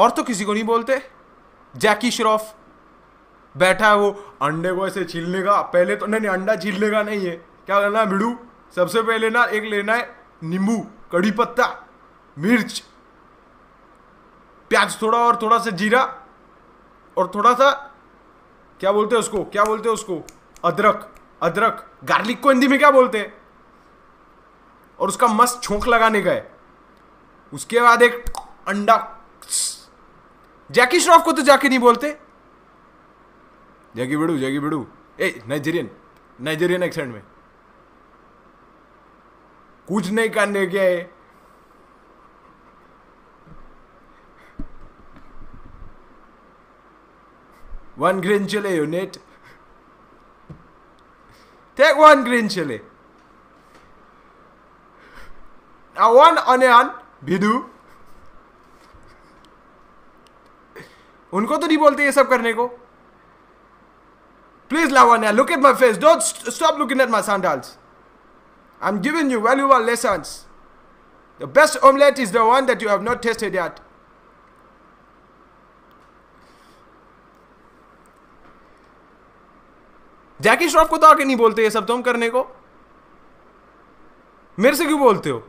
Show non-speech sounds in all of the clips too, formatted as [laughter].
और तो किसी को नहीं बोलते जैकी श्रॉफ बैठा है वो अंडे को ऐसे छीलने का पहले तो नहीं अंडा छीलने का नहीं है क्या करना है भिड़ू सबसे पहले ना एक लेना है नींबू कड़ी पत्ता मिर्च प्याज थोड़ा और थोड़ा सा जीरा और थोड़ा सा क्या बोलते हैं उसको क्या बोलते हैं उसको अदरक अदरक गार्लिक को हिंदी में क्या बोलते हैं और उसका मस्त छोंक लगाने का है उसके बाद एक अंडा जैकी श्रॉफ को तो जाके नहीं बोलते जैकी बिड़ू जैकी बिड़ू ए नाइजेरियन नाइजीरियन एक्सेंट में कुछ नहीं करने क्या है One green chili unit. Take one green chili. Now one भिदू उनको तो नहीं बोलते ये सब करने को please Lavanya look at my face don't stop looking at my sandals I am giving you valuable lesson the best omelette is the one that you have not tasted at Jackie Shroff को तो आके नहीं बोलते ये सब तुम करने को मेरे से क्यों बोलते हो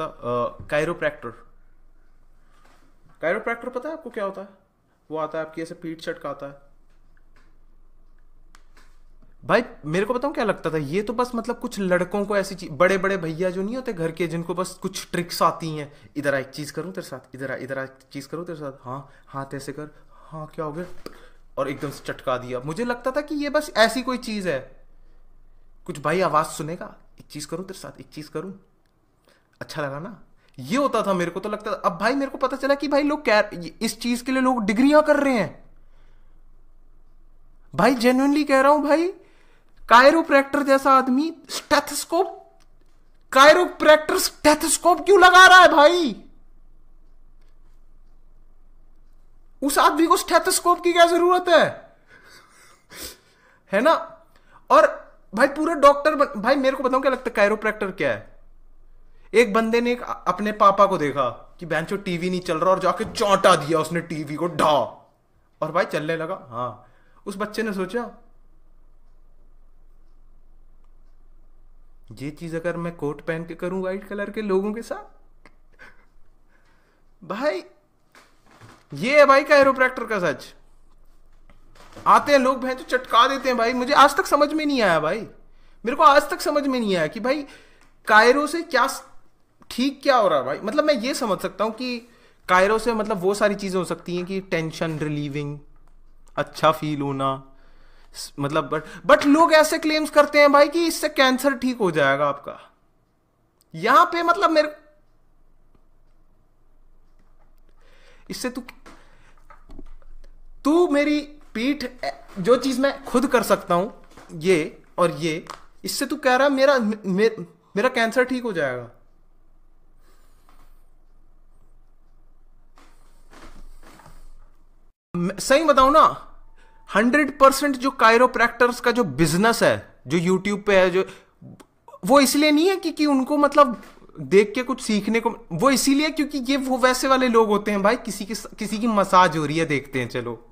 था कायरोप्रैक्टर कायरोप्रैक्टर पता है आपको क्या होता है वो आता है आपकी ऐसे पीठ चटकाता है भाई मेरे को बताऊं क्या लगता था ये तो बस मतलब कुछ लड़कों को ऐसी चीज बड़े बड़े भैया जो नहीं होते घर के जिनको बस कुछ ट्रिक्स आती हैं इधर आ एक चीज करूं तेरे साथ इधर आ इधर आ चीज करूं तेरे साथ हाँ हाथ ऐसे कर हाँ क्या हो गया और एकदम से चटका दिया मुझे लगता था कि ये बस ऐसी कोई चीज है कुछ भाई आवाज सुनेगा एक चीज करूं तेरे साथ एक चीज करूं अच्छा लगा ना ये होता था मेरे को तो लगता था अब भाई मेरे को पता चला कि भाई लोग क्या इस चीज के लिए लोग डिग्रियां कर रहे हैं भाई जेन्युनली कह रहा हूं भाई कायरोप्रैक्टर जैसा आदमी स्टेथस्कोप कायरोप्रैक्टर स्टेथस्कोप क्यों लगा रहा है भाई उस आदमी को स्टेथस्कोप की क्या जरूरत है है ना और भाई पूरा डॉक्टर भाई मेरे को बताऊं क्या लगता है कायरोप्रैक्टर क्या है एक बंदे ने एक अपने पापा को देखा कि बहन चो टीवी नहीं चल रहा और जाके चौंटा दिया उसने टीवी को ढा और भाई चलने लगा हाँ उस बच्चे ने सोचा ये चीज अगर मैं कोट पहन के करूं वाइट कलर के लोगों के साथ भाई ये है भाई एरोप्रैक्टर का सच आते हैं लोग भैंस चटका देते हैं भाई मुझे आज तक समझ में नहीं आया भाई मेरे को आज तक समझ में नहीं आया कि भाई कायरों से क्या ठीक क्या हो रहा है भाई मतलब मैं ये समझ सकता हूँ कि कायरों से मतलब वो सारी चीज़ें हो सकती हैं कि टेंशन रिलीविंग अच्छा फील होना मतलब बट बट लोग ऐसे क्लेम्स करते हैं भाई कि इससे कैंसर ठीक हो जाएगा आपका यहां पे मतलब मेरे इससे तू तू मेरी पीठ जो चीज मैं खुद कर सकता हूं ये और ये इससे तू कह रहा मेरा मे, मेरा कैंसर ठीक हो जाएगा सही बताऊ ना हंड्रेड परसेंट जो कायरोप्रैक्टर्स का जो बिजनेस है जो यूट्यूब पे है जो वो इसलिए नहीं है क्योंकि उनको मतलब देख के कुछ सीखने को वो इसीलिए क्योंकि ये वो वैसे वाले लोग होते हैं भाई किसी की किसी की मसाज हो रही है देखते हैं चलो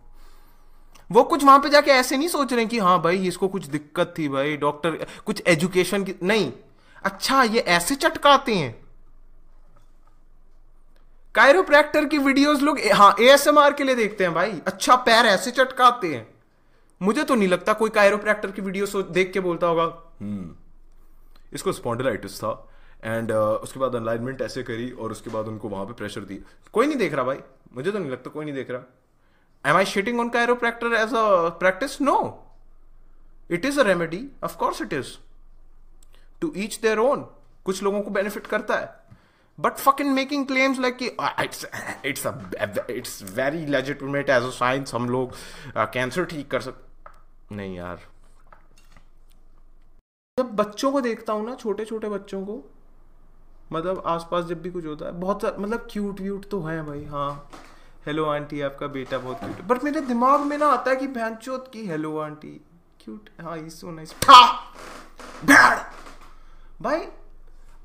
वो कुछ वहां पे जाके ऐसे नहीं सोच रहे हैं कि हाँ भाई इसको कुछ दिक्कत थी भाई डॉक्टर कुछ एजुकेशन की नहीं अच्छा ये ऐसे चटकाते हैं कायरोप्रैक्टर की वीडियोस लोग हाँ एएसएमआर के लिए देखते हैं भाई अच्छा पैर ऐसे चटकाते हैं मुझे तो नहीं लगता कोई कायरोप्रैक्टर की वीडियो देख के बोलता होगा हम्म इसको स्पॉन्डिलाइटिस था एंड uh, उसके बाद अलाइनमेंट ऐसे करी और उसके बाद उनको वहां पे प्रेशर दी कोई नहीं देख रहा भाई मुझे तो नहीं लगता कोई नहीं देख रहा am I shitting on chiropractor as a practice no it is a remedy of course it is to each their own कुछ लोगों को बेनिफिट करता है but fucking making claims like कि it's it's it's very legitimate as a science हम लोग cancer uh, ठीक कर सकते नहीं यार जब बच्चों को देखता हूँ ना छोटे छोटे बच्चों को मतलब आसपास जब भी कुछ होता है बहुत मतलब क्यूट व्यूट तो है भाई हाँ हेलो आंटी आपका बेटा बहुत क्यूट बट मेरे दिमाग में ना आता है कि भैंचोत की हेलो आंटी क्यूट हाँ ये सो नाइस भाई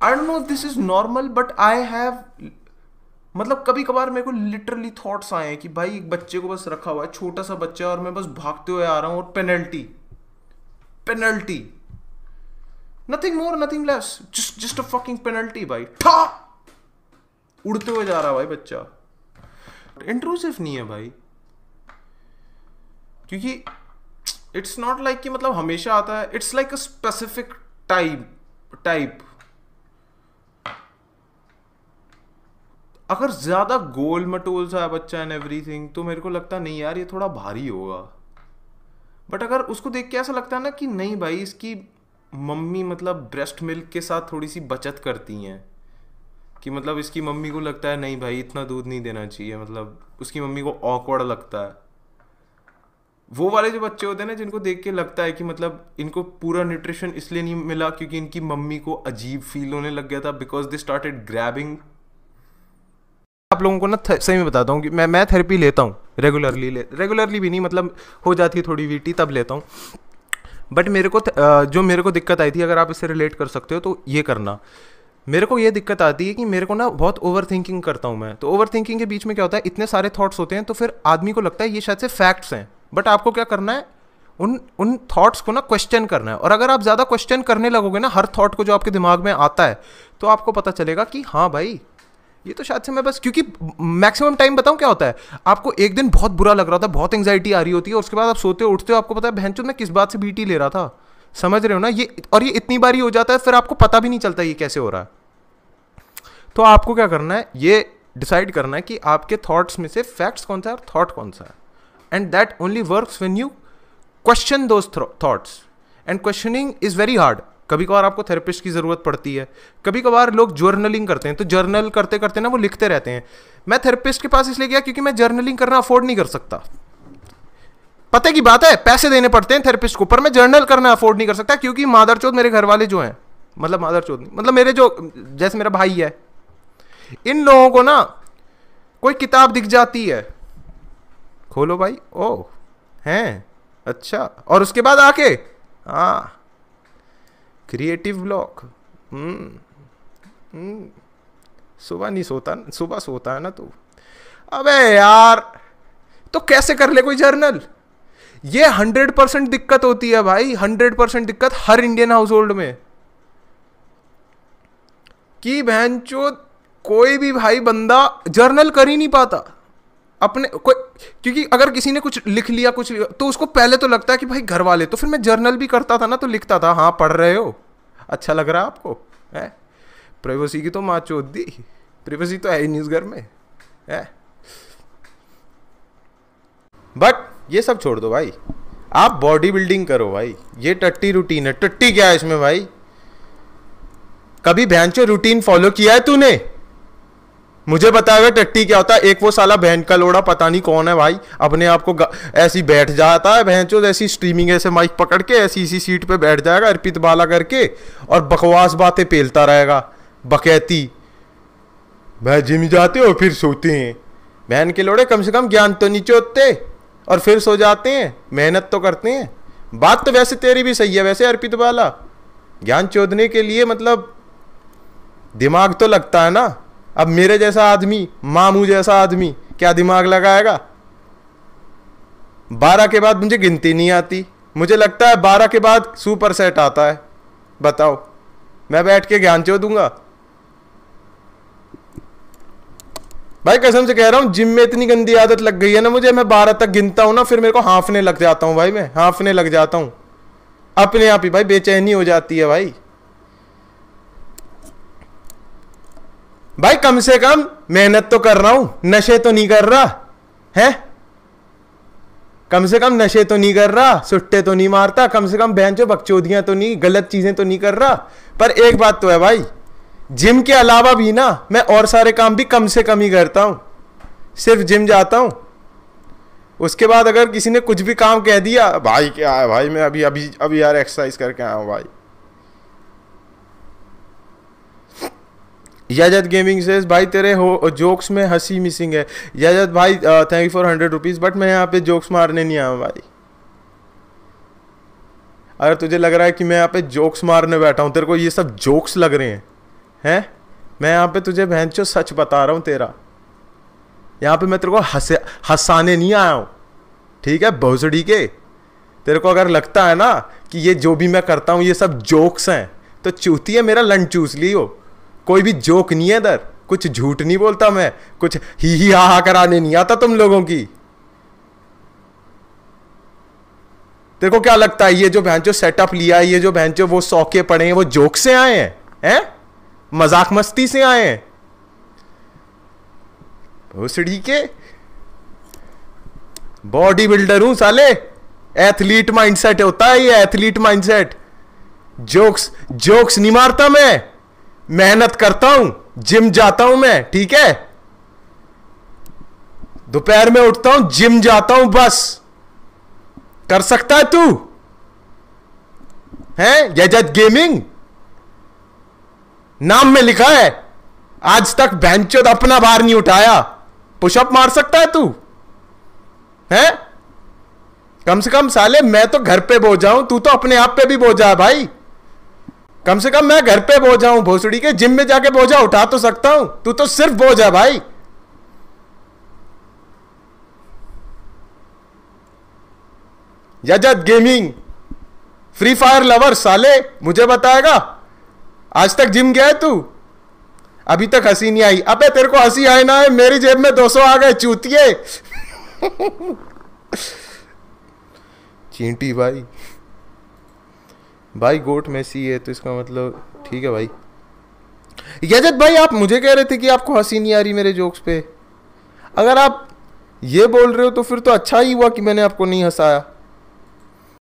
I don't know this is normal but I have मतलब कभी कभार मेरे को लिटरली थॉट्स आए हैं कि भाई एक बच्चे को बस रखा हुआ है छोटा सा बच्चा और मैं बस भागते हुए आ रहा हूं और penalty penalty nothing more nothing less just just a fucking penalty भाई ठा उड़ते हुए जा रहा भाई बच्चा इंट्रूसिव नहीं है भाई क्योंकि इट्स नॉट लाइक कि मतलब हमेशा आता है it's like a specific type type अगर ज़्यादा गोल मटोल सा है बच्चा एंड एवरीथिंग तो मेरे को लगता नहीं यार ये थोड़ा भारी होगा बट अगर उसको देख के ऐसा लगता है ना कि नहीं भाई इसकी मम्मी मतलब ब्रेस्ट मिल्क के साथ थोड़ी सी बचत करती हैं कि मतलब इसकी मम्मी को लगता है नहीं भाई इतना दूध नहीं देना चाहिए मतलब उसकी मम्मी को ऑकवर्ड लगता है वो वाले जो बच्चे होते हैं ना जिनको देख के लगता है कि मतलब इनको पूरा न्यूट्रिशन इसलिए नहीं मिला क्योंकि इनकी मम्मी को अजीब फील होने लग गया था बिकॉज दे स्टार्टेड ग्रैबिंग आप लोगों को ना सही में बताता हूँ कि मैं मैं थेरेपी लेता हूँ रेगुलरली ले रेगुलरली भी नहीं मतलब हो जाती है थोड़ी वीटी तब लेता हूँ बट मेरे को जो मेरे को दिक्कत आई थी अगर आप इससे रिलेट कर सकते हो तो ये करना मेरे को ये दिक्कत आती है कि मेरे को ना बहुत ओवर थिंकिंग करता हूँ मैं तो ओवर थिंकिंग के बीच में क्या होता है इतने सारे थॉट्स होते हैं तो फिर आदमी को लगता है ये शायद से फैक्ट्स हैं बट आपको क्या करना है उन उन थॉट्स को ना क्वेश्चन करना है और अगर आप ज़्यादा क्वेश्चन करने लगोगे ना हर थॉट को जो आपके दिमाग में आता है तो आपको पता चलेगा कि हाँ भाई ये तो शायद से मैं बस क्योंकि मैक्सिमम टाइम बताऊँ क्या होता है आपको एक दिन बहुत बुरा लग रहा था बहुत एंगजाइटी आ रही होती है और उसके बाद आप सोते हो उठते हो आपको पता है बहनचोद मैं किस बात से बीटी ले रहा था समझ रहे हो ना ये और ये इतनी बार ही हो जाता है फिर आपको पता भी नहीं चलता ये कैसे हो रहा है तो आपको क्या करना है ये डिसाइड करना है कि आपके थॉट्स में से फैक्ट्स कौन सा है और थॉट कौन सा है and that only works when you question those thoughts and questioning is very hard कभी कभार आपको थेरेपिस्ट की ज़रूरत पड़ती है कभी कभार लोग जर्नलिंग करते हैं तो जर्नल करते करते ना वो लिखते रहते हैं मैं थेरेपिस्ट के पास इसलिए गया क्योंकि मैं जर्नलिंग करना अफोर्ड नहीं कर सकता पता की बात है पैसे देने पड़ते हैं थेरेपिस्ट को पर मैं जर्नल करना अफोर्ड नहीं कर सकता क्योंकि मादर मेरे घर वाले जो हैं मतलब मादर चौध मतलब मेरे जो जैसे मेरा भाई है इन लोगों को ना कोई किताब दिख जाती है खोलो भाई ओ हैं अच्छा और उसके बाद आके हाँ क्रिएटिव ब्लॉक हम्म, हम्म। सुबह नहीं सोता सुबह सोता है ना तू अबे यार तो कैसे कर ले कोई जर्नल ये हंड्रेड परसेंट दिक्कत होती है भाई हंड्रेड परसेंट दिक्कत हर इंडियन हाउस होल्ड में कि बहन कोई भी भाई बंदा जर्नल कर ही नहीं पाता अपने कोई क्योंकि अगर किसी ने कुछ लिख लिया कुछ लिया, तो उसको पहले तो लगता है कि भाई घर वाले तो फिर मैं जर्नल भी करता था ना तो लिखता था हाँ पढ़ रहे हो अच्छा लग रहा है आपको है प्राइवेसी की तो माँ चोत दी प्राइवेसी तो है ही नहीं इस घर में है बट ये सब छोड़ दो भाई आप बॉडी बिल्डिंग करो भाई ये टट्टी रूटीन है टट्टी क्या है इसमें भाई कभी भैंसो रूटीन फॉलो किया है तूने मुझे बताएगा टट्टी क्या होता है एक वो साला बहन का लोड़ा पता नहीं कौन है भाई अपने आप को ऐसी बैठ जाता है बहन चो ऐसी स्ट्रीमिंग ऐसे माइक पकड़ के ऐसी इसी सीट पे बैठ जाएगा अर्पित बाला करके और बकवास बातें पेलता रहेगा बकैती भाई जिम जाते हो फिर सोते हैं बहन के लोड़े कम से कम ज्ञान तो नहीं होते और फिर सो जाते हैं मेहनत तो करते हैं बात तो वैसे तेरी भी सही है वैसे अर्पित बाला ज्ञान चोदने के लिए मतलब दिमाग तो लगता है ना अब मेरे जैसा आदमी मामू जैसा आदमी क्या दिमाग लगाएगा बारह के बाद मुझे गिनती नहीं आती मुझे लगता है बारह के बाद सुपर सेट आता है बताओ मैं बैठ के ज्ञान चो दूंगा भाई कसम से कह रहा हूँ जिम में इतनी गंदी आदत लग गई है ना मुझे मैं बारह तक गिनता हूँ ना फिर मेरे को हाफने लग जाता हूँ भाई मैं हाफने लग जाता हूँ अपने आप ही भाई बेचैनी हो जाती है भाई भाई कम से कम मेहनत तो कर रहा हूं नशे तो नहीं कर रहा है कम से कम नशे तो नहीं कर रहा सुट्टे तो नहीं मारता कम से कम बहन चो बकचोदियां तो नहीं गलत चीजें तो नहीं कर रहा पर एक बात तो है भाई जिम के अलावा भी ना मैं और सारे काम भी कम से कम ही करता हूँ सिर्फ जिम जाता हूँ उसके बाद अगर किसी ने कुछ भी काम कह दिया भाई क्या है भाई मैं अभी अभी अभी यार एक्सरसाइज करके आया हूँ भाई याजत गेमिंग से भाई तेरे हो जोक्स में हंसी मिसिंग है याजत भाई thank you for hundred rupees but मैं यहाँ पे जोक्स मारने नहीं आया भाई अगर तुझे लग रहा है कि मैं यहाँ पे जोक्स मारने बैठा हूँ तेरे को ये सब जोक्स लग रहे हैं हैं मैं यहाँ पे तुझे बहन चो सच बता रहा हूँ तेरा यहाँ पे मैं तेरे को हंसे हंसाने नहीं आया हूँ ठीक है भोसड़ी के तेरे को अगर लगता है ना कि ये जो भी मैं करता हूँ ये सब जोक्स हैं तो चूती है मेरा लंच चूस लियो कोई भी जोक नहीं है इधर कुछ झूठ नहीं बोलता मैं कुछ ही ही हा हा कराने नहीं आता तुम लोगों की तेरे को क्या लगता है ये जो भैंचो सेटअप लिया ये जो भैंचो वो सौके पड़े हैं वो जोक से आए हैं हैं मजाक मस्ती से आए हैं भोसड़ी के बॉडी बिल्डर हूं साले एथलीट माइंडसेट होता है ये एथलीट माइंडसेट जोक्स जोक्स नहीं मारता मैं मेहनत करता हूं जिम जाता हूं मैं ठीक है दोपहर में उठता हूं जिम जाता हूं बस कर सकता है तू है यजत गेमिंग नाम में लिखा है आज तक बैंचोद अपना बार नहीं उठाया पुशअप मार सकता है तू है कम से कम साले मैं तो घर पे बोझा हूं तू तो अपने आप पे भी बोझा है भाई कम से कम मैं घर पे बोझा हूं भोसड़ी के जिम में जाके बोझा उठा तो सकता हूं तू तो सिर्फ बोझा भाई Yajat gaming Free Fire lover साले मुझे बताएगा आज तक जिम गया है तू अभी तक हंसी नहीं आई अबे तेरे को हंसी आए ना है मेरी जेब में 200 आ गए चूतिए [laughs] चींटी भाई भाई गोट मेसी है तो इसका मतलब ठीक है भाई यजत भाई आप मुझे कह रहे थे कि आपको हंसी नहीं आ रही मेरे जोक्स पे अगर आप ये बोल रहे हो तो फिर तो अच्छा ही हुआ कि मैंने आपको नहीं हंसाया